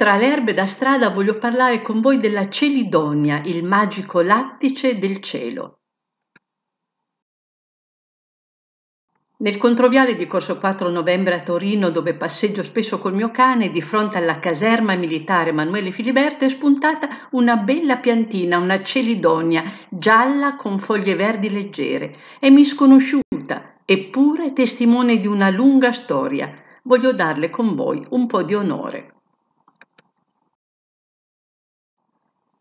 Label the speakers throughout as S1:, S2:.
S1: Tra le erbe da strada voglio parlare con voi della celidonia, il magico lattice del cielo. Nel controviale di Corso 4 Novembre a Torino, dove passeggio spesso col mio cane, di fronte alla caserma militare Emanuele Filiberto è spuntata una bella piantina, una celidonia, gialla con foglie verdi leggere. È misconosciuta, eppure testimone di una lunga storia. Voglio darle con voi un po' di onore.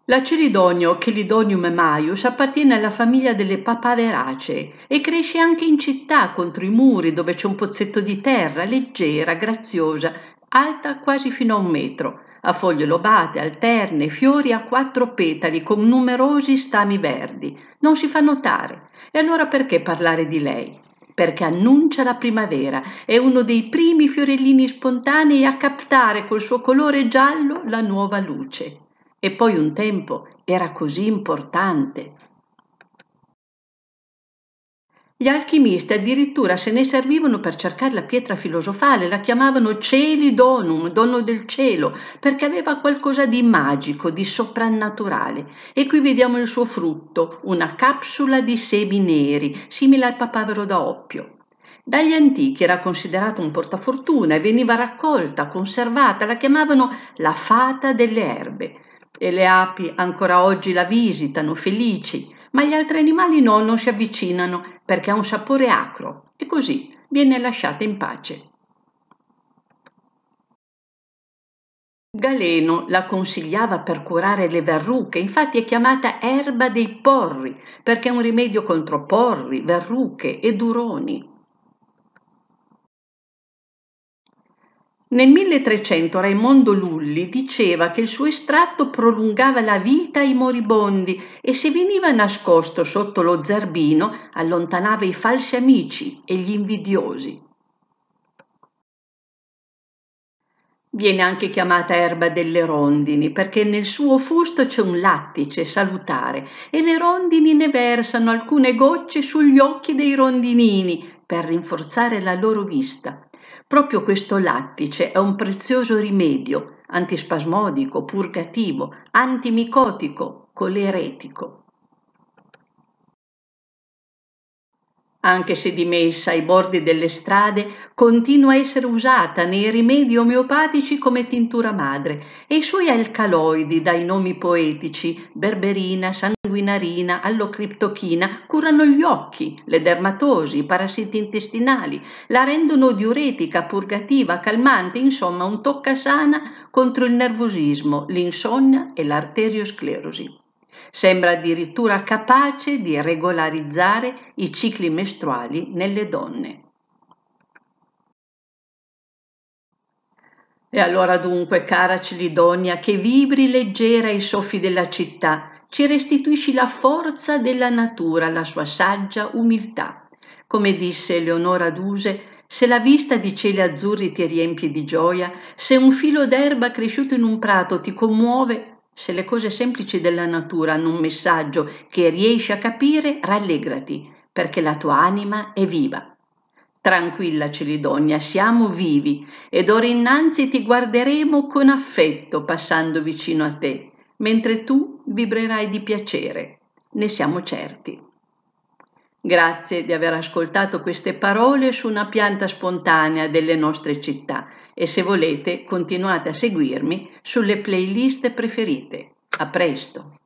S1: L'aceridonio Chelidonium maius appartiene alla famiglia delle papaveracee e cresce anche in città contro i muri dove c'è un pozzetto di terra leggera, graziosa, alta quasi fino a un metro, a foglie lobate, alterne, fiori a quattro petali con numerosi stami verdi. Non si fa notare. E allora perché parlare di lei? Perché annuncia la primavera, è uno dei primi fiorellini spontanei a captare col suo colore giallo la nuova luce. E poi un tempo era così importante. Gli alchimisti addirittura se ne servivano per cercare la pietra filosofale, la chiamavano Celi Donum, dono del cielo, perché aveva qualcosa di magico, di soprannaturale. E qui vediamo il suo frutto, una capsula di semi neri, simile al papavero da oppio. Dagli antichi era considerato un portafortuna e veniva raccolta, conservata, la chiamavano la fata delle erbe e le api ancora oggi la visitano felici, ma gli altri animali no, non si avvicinano perché ha un sapore acro e così viene lasciata in pace. Galeno la consigliava per curare le verruche, infatti è chiamata erba dei porri perché è un rimedio contro porri, verruche e duroni. Nel 1300 Raimondo Lulli diceva che il suo estratto prolungava la vita ai moribondi e se veniva nascosto sotto lo zerbino allontanava i falsi amici e gli invidiosi. Viene anche chiamata erba delle rondini perché nel suo fusto c'è un lattice salutare e le rondini ne versano alcune gocce sugli occhi dei rondinini per rinforzare la loro vista Proprio questo lattice è un prezioso rimedio antispasmodico, purgativo, antimicotico, coleretico. Anche se dimessa ai bordi delle strade, continua a essere usata nei rimedi omeopatici come tintura madre e i suoi alcaloidi dai nomi poetici berberina, san sanguinarina, all'ocriptochina curano gli occhi, le dermatosi, i parassiti intestinali, la rendono diuretica, purgativa, calmante, insomma un tocca sana contro il nervosismo, l'insonnia e l'arteriosclerosi. Sembra addirittura capace di regolarizzare i cicli mestruali nelle donne. E allora dunque, cara Celidonia, che vibri leggera ai soffi della città, ci restituisci la forza della natura, la sua saggia umiltà. Come disse Eleonora Duse, se la vista di cieli azzurri ti riempie di gioia, se un filo d'erba cresciuto in un prato ti commuove, se le cose semplici della natura hanno un messaggio che riesci a capire, rallegrati, perché la tua anima è viva. Tranquilla Celidonia, siamo vivi ed ora innanzi ti guarderemo con affetto passando vicino a te mentre tu vibrerai di piacere, ne siamo certi. Grazie di aver ascoltato queste parole su una pianta spontanea delle nostre città e se volete continuate a seguirmi sulle playlist preferite. A presto!